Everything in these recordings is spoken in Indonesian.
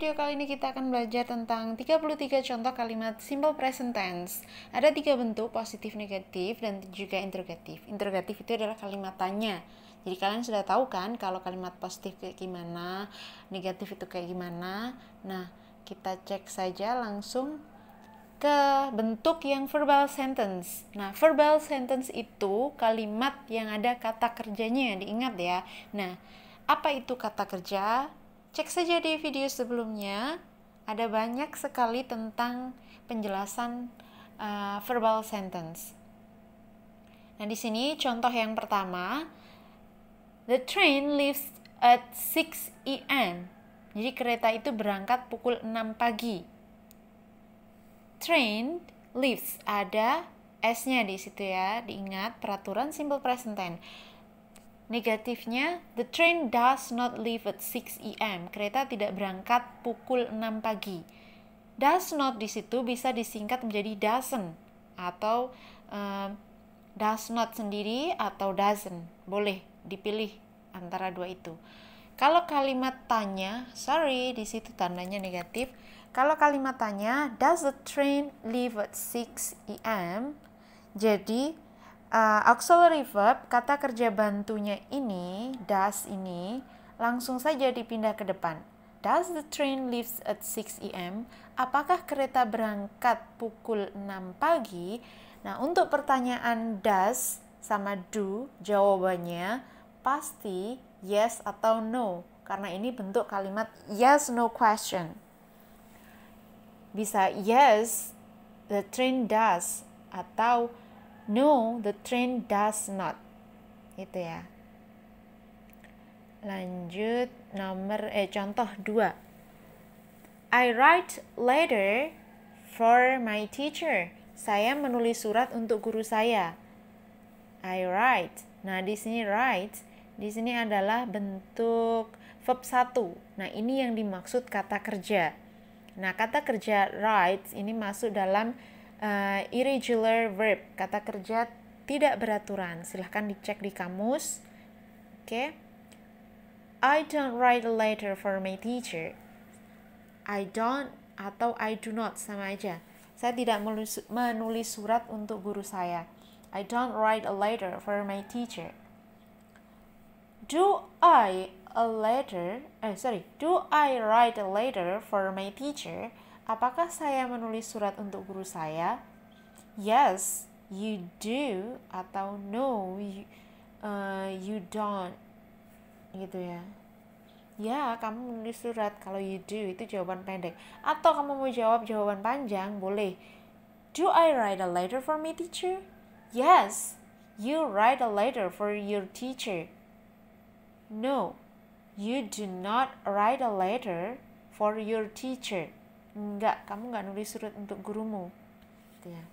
video kali ini kita akan belajar tentang 33 contoh kalimat simple present tense. Ada tiga bentuk, positif, negatif, dan juga interrogatif. Interrogatif itu adalah kalimat tanya. Jadi kalian sudah tahu kan kalau kalimat positif kayak gimana, negatif itu kayak gimana. Nah, kita cek saja langsung ke bentuk yang verbal sentence. Nah, verbal sentence itu kalimat yang ada kata kerjanya, diingat ya. Nah, apa itu kata kerja? Cek saja di video sebelumnya, ada banyak sekali tentang penjelasan uh, verbal sentence. Nah, di sini contoh yang pertama, the train leaves at 6 a.m. Jadi kereta itu berangkat pukul 6 pagi. Train leaves ada S-nya di situ ya, diingat peraturan simple present tense. Negatifnya, the train does not leave at 6 a.m. Kereta tidak berangkat pukul 6 pagi. Does not di situ bisa disingkat menjadi doesn't atau uh, does not sendiri atau doesn't. Boleh dipilih antara dua itu. Kalau kalimat tanya, sorry, di situ tandanya negatif. Kalau kalimat tanya, does the train leave at 6 a.m.? Jadi, uh, auxiliary verb, kata kerja bantunya ini, does ini, langsung saja dipindah ke depan. Does the train leaves at 6 a.m.? Apakah kereta berangkat pukul 6 pagi? Nah, untuk pertanyaan does sama do, jawabannya pasti yes atau no. Karena ini bentuk kalimat yes no question. Bisa yes the train does atau No, the train does not. Itu ya. Lanjut nomor eh contoh 2. I write letter for my teacher. Saya menulis surat untuk guru saya. I write. Nah, di sini write di sini adalah bentuk verb satu. Nah, ini yang dimaksud kata kerja. Nah, kata kerja write ini masuk dalam uh, irregular verb, kata kerja tidak beraturan. Silahkan dicek di kamus. Oke. Okay. I don't write a letter for my teacher. I don't atau I do not sama aja. Saya tidak menulis surat untuk guru saya. I don't write a letter for my teacher. Do I a letter? Eh, sorry. Do I write a letter for my teacher? Apakah saya menulis surat untuk guru saya? Yes, you do atau no, you, uh, you don't. Gitu ya. Ya, kamu menulis surat kalau you do itu jawaban pendek. Atau kamu mau jawab jawaban panjang, boleh. Do I write a letter for my teacher? Yes, you write a letter for your teacher. No, you do not write a letter for your teacher enggak kamu nggak nulis surat untuk gurumu gitu ya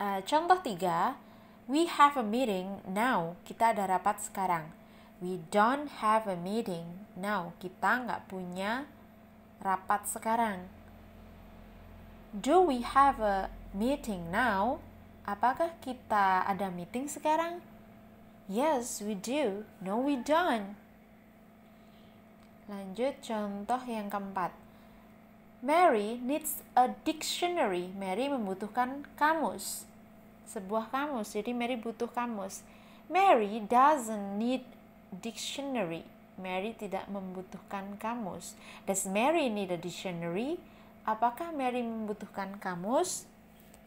uh, contoh tiga we have a meeting now kita ada rapat sekarang we don't have a meeting now kita nggak punya rapat sekarang do we have a meeting now apakah kita ada meeting sekarang yes we do no we don't Lanjut contoh yang keempat. Mary needs a dictionary. Mary membutuhkan kamus. Sebuah kamus. Jadi Mary butuh kamus. Mary doesn't need dictionary. Mary tidak membutuhkan kamus. Does Mary need a dictionary? Apakah Mary membutuhkan kamus?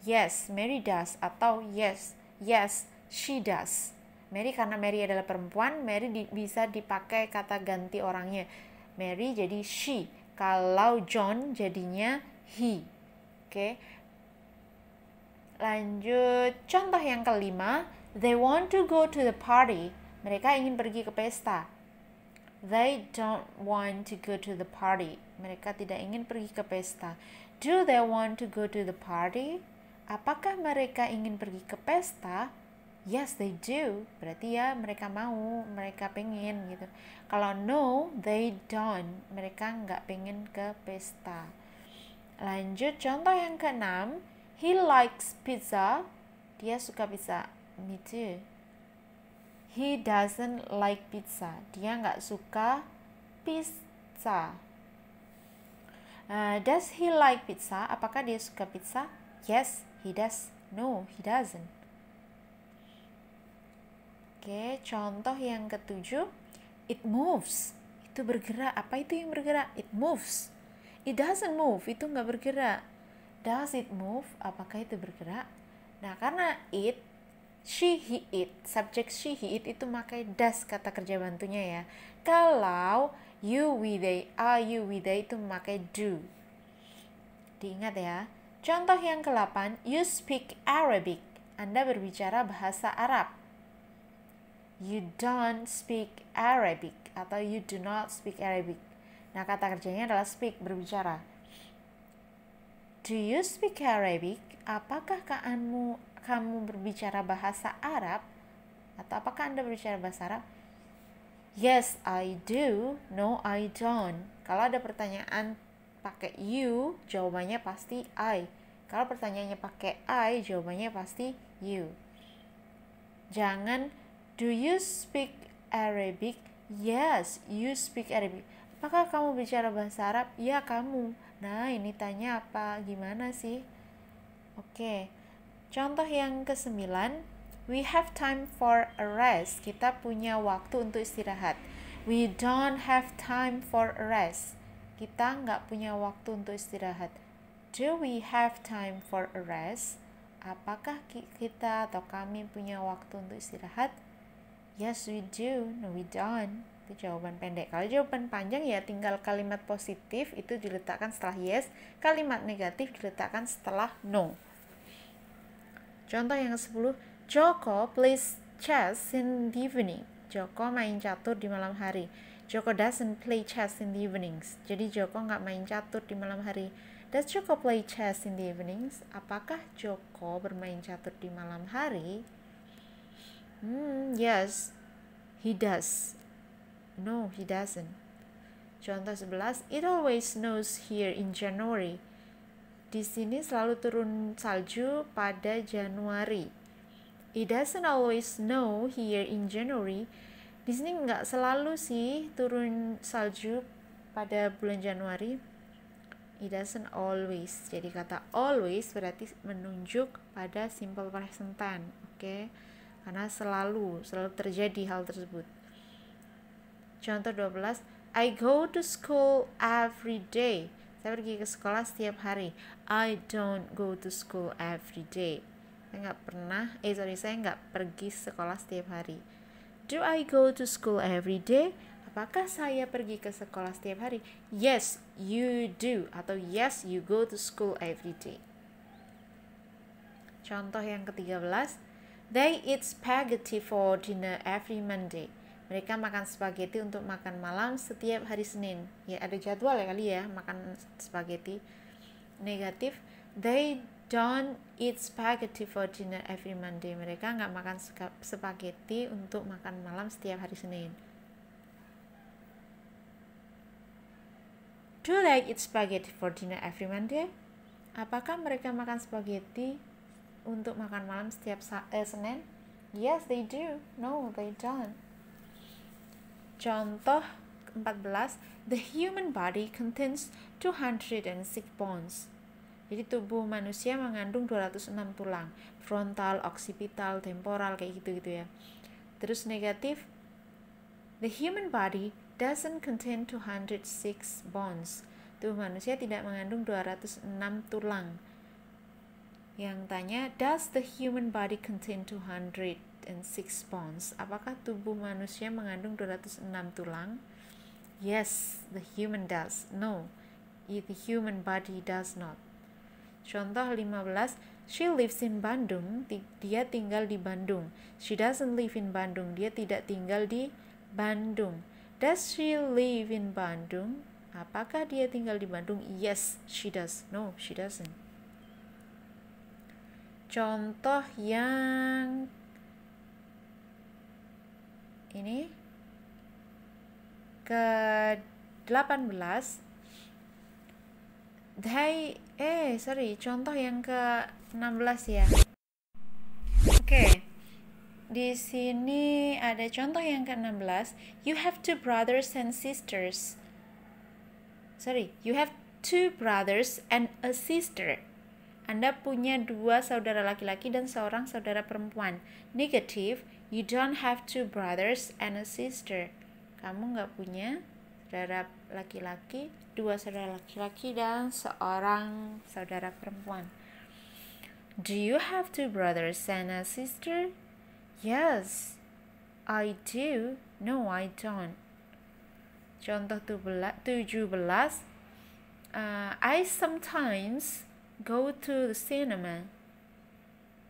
Yes, Mary does atau yes, yes, she does. Mary karena Mary adalah perempuan, Mary di, bisa dipakai kata ganti orangnya. Mary jadi she. Kalau John jadinya he. Oke. Okay. Lanjut contoh yang kelima, they want to go to the party. Mereka ingin pergi ke pesta. They don't want to go to the party. Mereka tidak ingin pergi ke pesta. Do they want to go to the party? Apakah mereka ingin pergi ke pesta? yes they do berarti ya mereka mau mereka pengen gitu kalau no they don't mereka nggak pengen ke pesta lanjut contoh yang keenam he likes pizza dia suka pizza me too he doesn't like pizza dia nggak suka pizza uh, does he like pizza apakah dia suka pizza yes he does no he doesn't Oke, contoh yang ketujuh, it moves. Itu bergerak. Apa itu yang bergerak? It moves. It doesn't move. Itu nggak bergerak. Does it move? Apakah itu bergerak? Nah, karena it, she, he, it, subject she, he, it itu makai does kata kerja bantunya ya. Kalau you, we, they, are you, we, they itu makai do. Diingat ya. Contoh yang ke-8, you speak Arabic. Anda berbicara bahasa Arab you don't speak Arabic atau you do not speak Arabic. Nah, kata kerjanya adalah speak, berbicara. Do you speak Arabic? Apakah kamu kamu berbicara bahasa Arab? Atau apakah Anda berbicara bahasa Arab? Yes, I do. No, I don't. Kalau ada pertanyaan pakai you, jawabannya pasti I. Kalau pertanyaannya pakai I, jawabannya pasti you. Jangan Do you speak Arabic? Yes, you speak Arabic. Apakah kamu bicara bahasa Arab? Ya, kamu. Nah, ini tanya apa? Gimana sih? Oke. Contoh yang kesembilan, we have time for a rest. Kita punya waktu untuk istirahat. We don't have time for a rest. Kita nggak punya waktu untuk istirahat. Do we have time for a rest? Apakah kita atau kami punya waktu untuk istirahat? Yes, we do. No, we don't. Itu jawaban pendek. Kalau jawaban panjang ya tinggal kalimat positif itu diletakkan setelah yes, kalimat negatif diletakkan setelah no. Contoh yang ke-10, Joko plays chess in the evening. Joko main catur di malam hari. Joko doesn't play chess in the evenings. Jadi Joko nggak main catur di malam hari. Does Joko play chess in the evenings? Apakah Joko bermain catur di malam hari? Hmm, Yes, he does. No, he doesn't. Contoh 11, it always snows here in January. Di sini selalu turun salju pada Januari. It doesn't always snow here in January. Di sini nggak selalu sih turun salju pada bulan Januari. It doesn't always. Jadi kata always berarti menunjuk pada simple present tense, oke? Okay? karena selalu selalu terjadi hal tersebut. Contoh 12, I go to school every day. Saya pergi ke sekolah setiap hari. I don't go to school every day. Saya nggak pernah, eh sorry, saya nggak pergi sekolah setiap hari. Do I go to school every day? Apakah saya pergi ke sekolah setiap hari? Yes, you do. Atau yes, you go to school every day. Contoh yang ke-13, They eat spaghetti for dinner every Monday. Mereka makan spaghetti untuk makan malam setiap hari Senin. Ya, ada jadwal ya kali ya, makan spaghetti. Negatif, they don't eat spaghetti for dinner every Monday. Mereka nggak makan spaghetti untuk makan malam setiap hari Senin. Do they eat spaghetti for dinner every Monday? Apakah mereka makan spaghetti untuk makan malam setiap eh, Senin? Yes, they do. No, they don't. Contoh 14, the human body contains 206 bones. Jadi tubuh manusia mengandung 206 tulang, frontal, occipital, temporal kayak gitu-gitu ya. Terus negatif, the human body doesn't contain 206 bones. Tubuh manusia tidak mengandung 206 tulang yang tanya does the human body contain 206 bones apakah tubuh manusia mengandung 206 tulang yes the human does no the human body does not contoh 15 she lives in Bandung dia tinggal di Bandung she doesn't live in Bandung dia tidak tinggal di Bandung does she live in Bandung apakah dia tinggal di Bandung yes she does no she doesn't contoh yang ini ke 18 Hai, eh sorry, contoh yang ke 16 ya. Oke. Okay. Di sini ada contoh yang ke-16. You have two brothers and sisters. Sorry, you have two brothers and a sister. Anda punya dua saudara laki-laki dan seorang saudara perempuan. Negative, you don't have two brothers and a sister. Kamu nggak punya saudara laki-laki, dua saudara laki-laki dan seorang saudara perempuan. Do you have two brothers and a sister? Yes, I do. No, I don't. Contoh 17. Uh, I sometimes go to the cinema.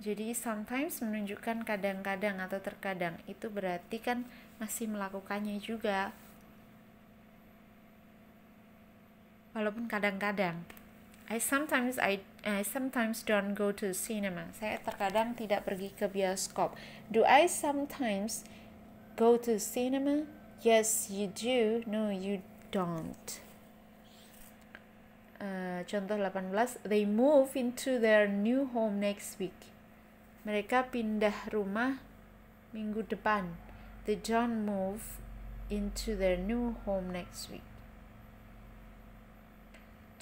Jadi sometimes menunjukkan kadang-kadang atau terkadang itu berarti kan masih melakukannya juga. Walaupun kadang-kadang. I sometimes I, I sometimes don't go to the cinema. Saya terkadang tidak pergi ke bioskop. Do I sometimes go to the cinema? Yes, you do. No, you don't. Eh, contoh 18 they move into their new home next week mereka pindah rumah minggu depan they don't move into their new home next week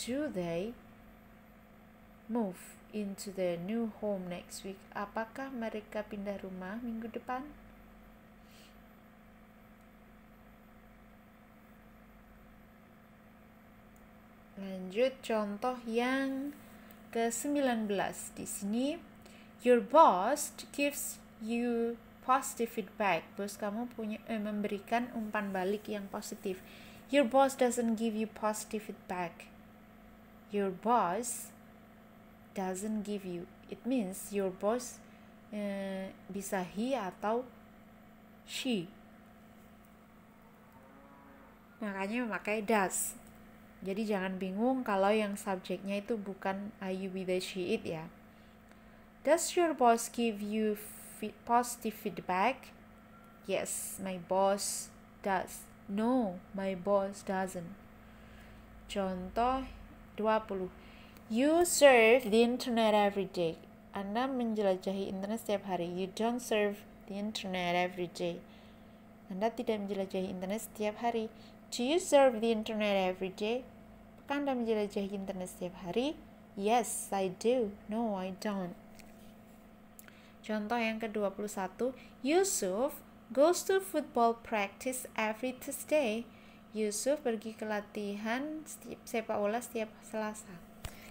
do they move into their new home next week apakah mereka pindah rumah minggu depan lanjut contoh yang ke-19 di sini your boss gives you positive feedback. Bos kamu punya eh, memberikan umpan balik yang positif. Your boss doesn't give you positive feedback. Your boss doesn't give you. It means your boss eh, bisa he atau she. Makanya memakai does. Jadi jangan bingung kalau yang subjeknya itu bukan are you with a Shiite ya. Does your boss give you positive feedback? Yes, my boss does. No, my boss doesn't. Contoh 20. You surf the internet every day. Anda menjelajahi internet setiap hari. You don't surf the internet every day. Anda tidak menjelajahi internet setiap hari. Do you surf the internet every day? Apakah dan menjelajahi internet setiap hari? Yes, I do. No, I don't. Contoh yang ke-21, Yusuf goes to football practice every Tuesday. Yusuf pergi ke latihan sepak bola setiap Selasa.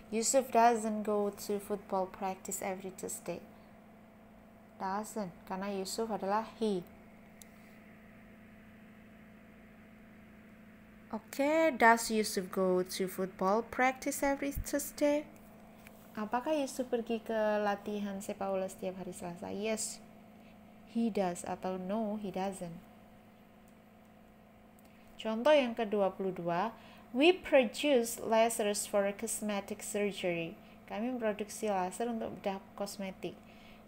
Yusuf doesn't go to football practice every Tuesday. Doesn't, karena Yusuf adalah he. Okay, does Yusuf go to football practice every Thursday? Apakah Yusuf pergi ke latihan sepak bola setiap hari Selasa? Yes, he does atau no, he doesn't. Contoh yang ke-22, we produce lasers for cosmetic surgery. Kami memproduksi laser untuk bedah kosmetik.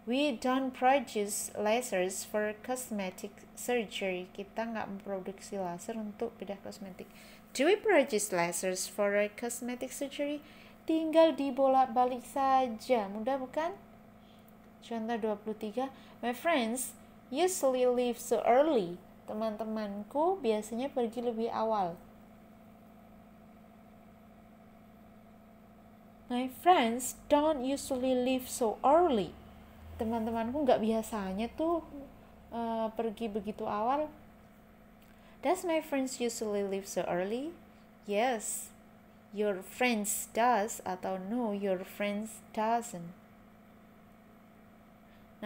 We don't produce lasers for cosmetic surgery. Kita nggak memproduksi laser untuk bedah kosmetik. Do we produce lasers for cosmetic surgery? Tinggal dibolak-balik saja. Mudah bukan? Contoh 23. My friends usually leave so early. Teman-temanku biasanya pergi lebih awal. My friends don't usually leave so early teman-temanku nggak biasanya tuh uh, pergi begitu awal does my friends usually leave so early yes your friends does atau no your friends doesn't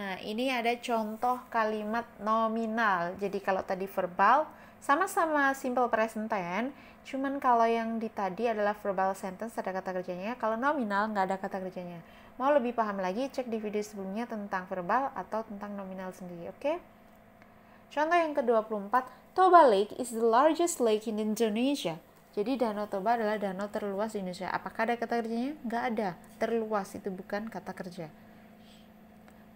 Nah, ini ada contoh kalimat nominal. Jadi kalau tadi verbal sama-sama simple present tense, cuman kalau yang di tadi adalah verbal sentence ada kata kerjanya, kalau nominal nggak ada kata kerjanya. Mau lebih paham lagi, cek di video sebelumnya tentang verbal atau tentang nominal sendiri, oke? Okay? Contoh yang ke-24, Toba Lake is the largest lake in Indonesia. Jadi danau Toba adalah danau terluas di Indonesia. Apakah ada kata kerjanya? Nggak ada. Terluas itu bukan kata kerja.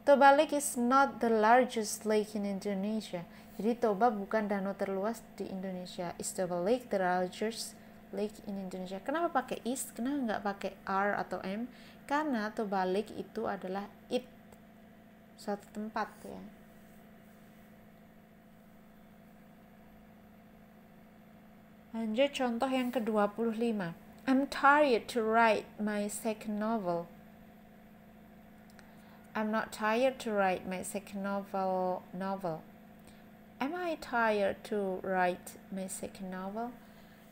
Toba Lake is not the largest lake in Indonesia. Jadi Toba bukan danau terluas di Indonesia. Is Toba Lake the largest lake in Indonesia? Kenapa pakai is? Kenapa nggak pakai r atau m? Karena atau balik itu adalah it suatu tempat ya. Lanjut contoh yang ke-25. I'm tired to write my second novel. I'm not tired to write my second novel novel. Am I tired to write my second novel?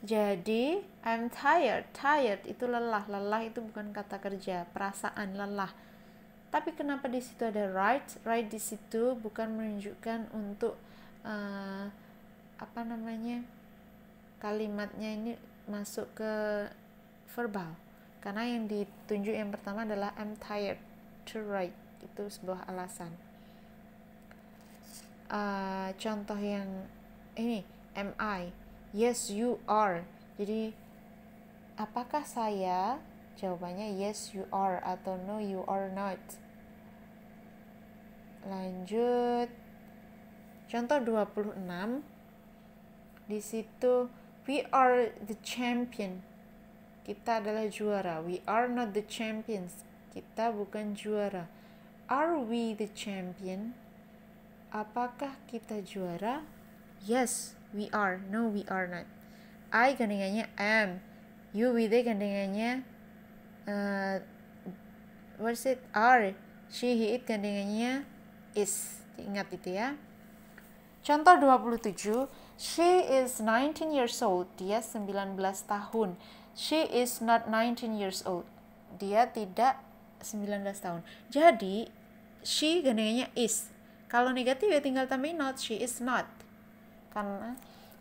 Jadi, I'm tired. Tired itu lelah. Lelah itu bukan kata kerja, perasaan lelah. Tapi kenapa di situ ada right? Right di situ bukan menunjukkan untuk uh, apa namanya? kalimatnya ini masuk ke verbal. Karena yang ditunjuk yang pertama adalah I'm tired to write. Itu sebuah alasan. Uh, contoh yang ini, am I yes you are jadi apakah saya jawabannya yes you are atau no you are not lanjut contoh 26 di situ we are the champion kita adalah juara we are not the champions kita bukan juara are we the champion apakah kita juara yes we are no we are not I gandengannya am you with they gandengannya uh, what is it are she he it gandengannya is ingat itu ya contoh 27 she is 19 years old dia 19 tahun she is not 19 years old dia tidak 19 tahun jadi she gandengannya is kalau negatif ya tinggal tambahin not she is not karena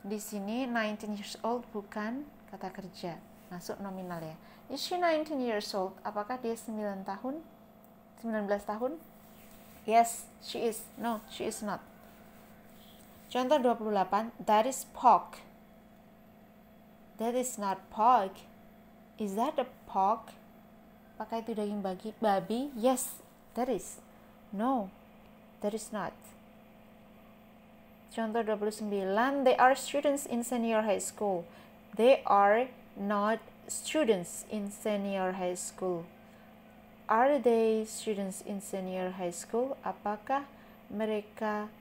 di sini 19 years old bukan kata kerja masuk nominal ya is she 19 years old apakah dia 9 tahun 19 tahun yes she is no she is not contoh 28 that is pork that is not pork is that a pork apakah itu daging bagi babi yes that is no that is not Contoh 29, they are students in senior high school. They are not students in senior high school. Are they students in senior high school? Apakah mereka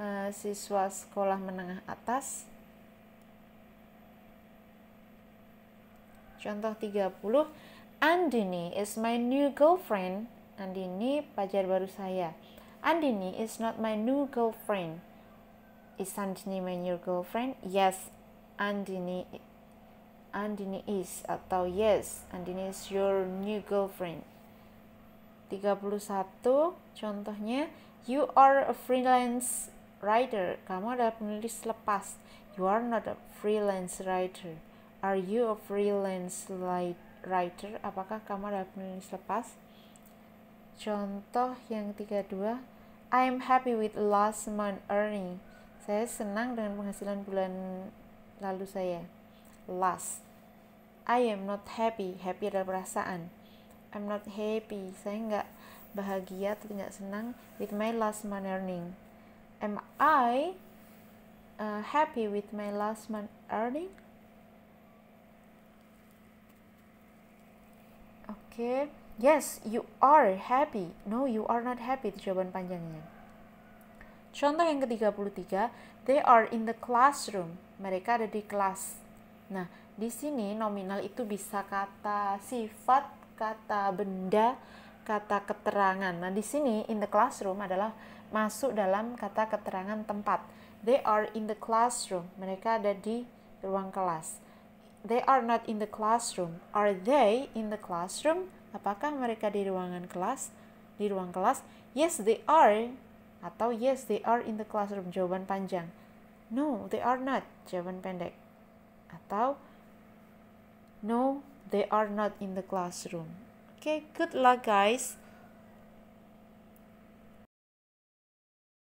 uh, siswa sekolah menengah atas? Contoh 30, Andini is my new girlfriend. Andini pacar baru saya. Andini is not my new girlfriend is Andini my new girlfriend? Yes, Andini Andini is atau yes, Andini is your new girlfriend. 31 contohnya you are a freelance writer. Kamu adalah penulis lepas. You are not a freelance writer. Are you a freelance writer? Apakah kamu adalah penulis lepas? Contoh yang 32 I am happy with last month earning. Saya senang dengan penghasilan bulan lalu saya. Last. I am not happy. Happy adalah perasaan. I'm not happy. Saya nggak bahagia atau tidak senang with my last month earning. Am I uh, happy with my last month earning? Oke, okay. yes, you are happy. No, you are not happy. Itu jawaban panjangnya. Contoh yang ke-33, they are in the classroom. Mereka ada di kelas. Nah, di sini nominal itu bisa kata sifat, kata benda, kata keterangan. Nah, di sini in the classroom adalah masuk dalam kata keterangan tempat. They are in the classroom. Mereka ada di ruang kelas. They are not in the classroom. Are they in the classroom? Apakah mereka di ruangan kelas? Di ruang kelas? Yes, they are atau yes, they are in the classroom, jawaban panjang. No, they are not, jawaban pendek. Atau no, they are not in the classroom. Oke, okay, good luck guys.